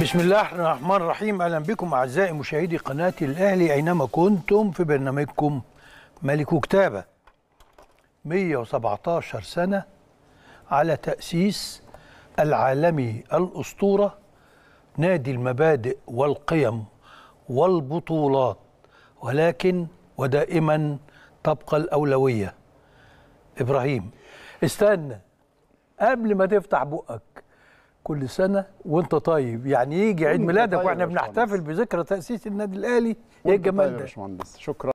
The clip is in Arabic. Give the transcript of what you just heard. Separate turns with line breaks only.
بسم الله الرحمن الرحيم اهلا بكم اعزائي مشاهدي قناه الاهلي اينما كنتم في برنامجكم ملك كتابه 117 سنه على تاسيس العالمي الاسطوره نادي المبادئ والقيم والبطولات ولكن ودائما تبقى الاولويه ابراهيم استنى قبل ما تفتح بقك كل سنه وانت طيب يعني يجي عيد ميلادك طيب واحنا بنحتفل بذكرى تاسيس النادي الاهلي ايه الجمال ده
شكرا